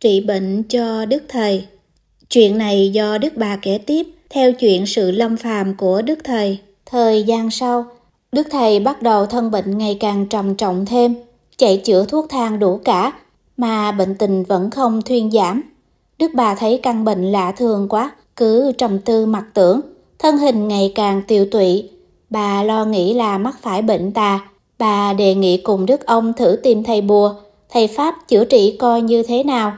trị bệnh cho Đức Thầy. Chuyện này do Đức Bà kể tiếp theo chuyện sự lâm phàm của Đức Thầy. Thời gian sau, Đức Thầy bắt đầu thân bệnh ngày càng trầm trọng thêm, chạy chữa thuốc thang đủ cả, mà bệnh tình vẫn không thuyên giảm. Đức bà thấy căn bệnh lạ thường quá, cứ trầm tư mặc tưởng, thân hình ngày càng tiêu tụy. Bà lo nghĩ là mắc phải bệnh tà, bà đề nghị cùng Đức ông thử tìm thầy bùa, thầy Pháp chữa trị coi như thế nào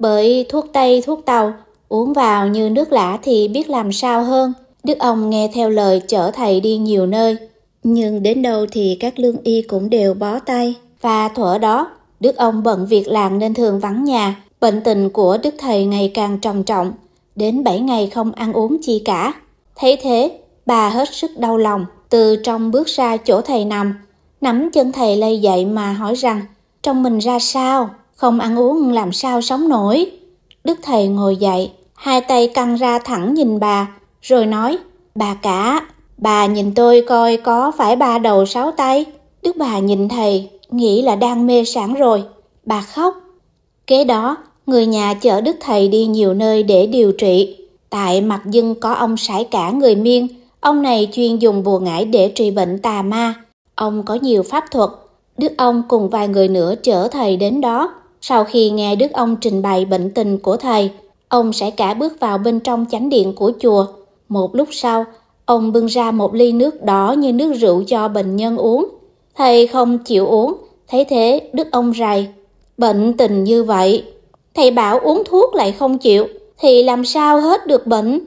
bởi thuốc tây thuốc tàu uống vào như nước lã thì biết làm sao hơn đức ông nghe theo lời chở thầy đi nhiều nơi nhưng đến đâu thì các lương y cũng đều bó tay và thuở đó đức ông bận việc làng nên thường vắng nhà bệnh tình của đức thầy ngày càng trầm trọng đến bảy ngày không ăn uống chi cả thấy thế bà hết sức đau lòng từ trong bước ra chỗ thầy nằm nắm chân thầy lây dậy mà hỏi rằng trong mình ra sao không ăn uống làm sao sống nổi. Đức thầy ngồi dậy, hai tay căng ra thẳng nhìn bà, rồi nói, bà cả, bà nhìn tôi coi có phải ba đầu sáu tay. Đức bà nhìn thầy, nghĩ là đang mê sảng rồi, bà khóc. Kế đó, người nhà chở đức thầy đi nhiều nơi để điều trị. Tại mặt dân có ông sải cả người miên, ông này chuyên dùng bùa ngải để trị bệnh tà ma. Ông có nhiều pháp thuật, đức ông cùng vài người nữa chở thầy đến đó. Sau khi nghe Đức ông trình bày bệnh tình của thầy, ông sẽ cả bước vào bên trong chánh điện của chùa. Một lúc sau, ông bưng ra một ly nước đỏ như nước rượu cho bệnh nhân uống. Thầy không chịu uống, thấy thế Đức ông rầy. Bệnh tình như vậy, thầy bảo uống thuốc lại không chịu, thì làm sao hết được bệnh?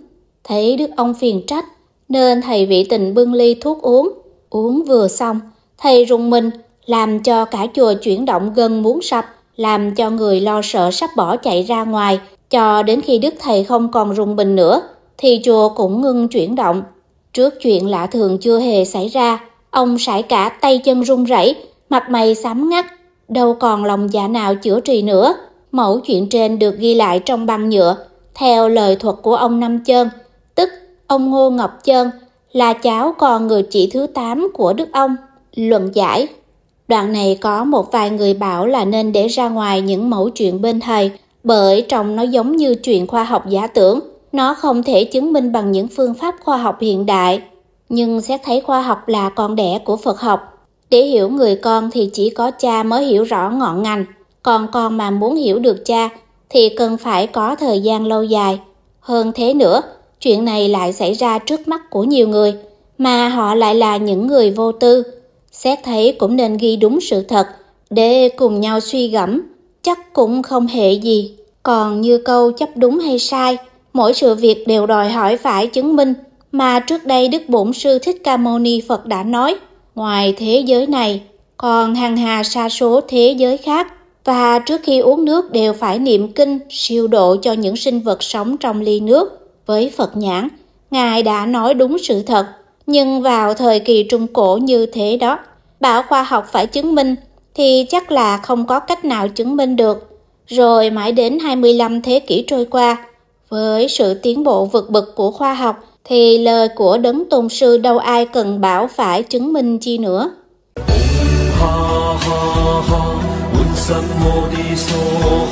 Thấy Đức ông phiền trách, nên thầy vị tình bưng ly thuốc uống. Uống vừa xong, thầy rùng mình, làm cho cả chùa chuyển động gần muốn sập làm cho người lo sợ sắp bỏ chạy ra ngoài cho đến khi đức thầy không còn rung bình nữa thì chùa cũng ngưng chuyển động trước chuyện lạ thường chưa hề xảy ra ông sải cả tay chân run rẩy mặt mày xám ngắt đâu còn lòng dạ nào chữa trị nữa mẫu chuyện trên được ghi lại trong băng nhựa theo lời thuật của ông năm chơn tức ông ngô ngọc chơn là cháu con người chị thứ 8 của đức ông luận giải Đoạn này có một vài người bảo là nên để ra ngoài những mẫu chuyện bên thầy, bởi trong nó giống như chuyện khoa học giả tưởng, nó không thể chứng minh bằng những phương pháp khoa học hiện đại. Nhưng xét thấy khoa học là con đẻ của Phật học. Để hiểu người con thì chỉ có cha mới hiểu rõ ngọn ngành, còn con mà muốn hiểu được cha thì cần phải có thời gian lâu dài. Hơn thế nữa, chuyện này lại xảy ra trước mắt của nhiều người, mà họ lại là những người vô tư, Xét thấy cũng nên ghi đúng sự thật để cùng nhau suy gẫm, chắc cũng không hề gì. Còn như câu chấp đúng hay sai, mỗi sự việc đều đòi hỏi phải chứng minh mà trước đây Đức Bổn Sư Thích Ca Mâu Ni Phật đã nói. Ngoài thế giới này, còn hàng hà sa số thế giới khác và trước khi uống nước đều phải niệm kinh siêu độ cho những sinh vật sống trong ly nước. Với Phật nhãn, Ngài đã nói đúng sự thật nhưng vào thời kỳ trung cổ như thế đó, bảo khoa học phải chứng minh thì chắc là không có cách nào chứng minh được. Rồi mãi đến 25 thế kỷ trôi qua, với sự tiến bộ vượt bực của khoa học thì lời của đấng tôn sư đâu ai cần bảo phải chứng minh chi nữa. Ha ha ha,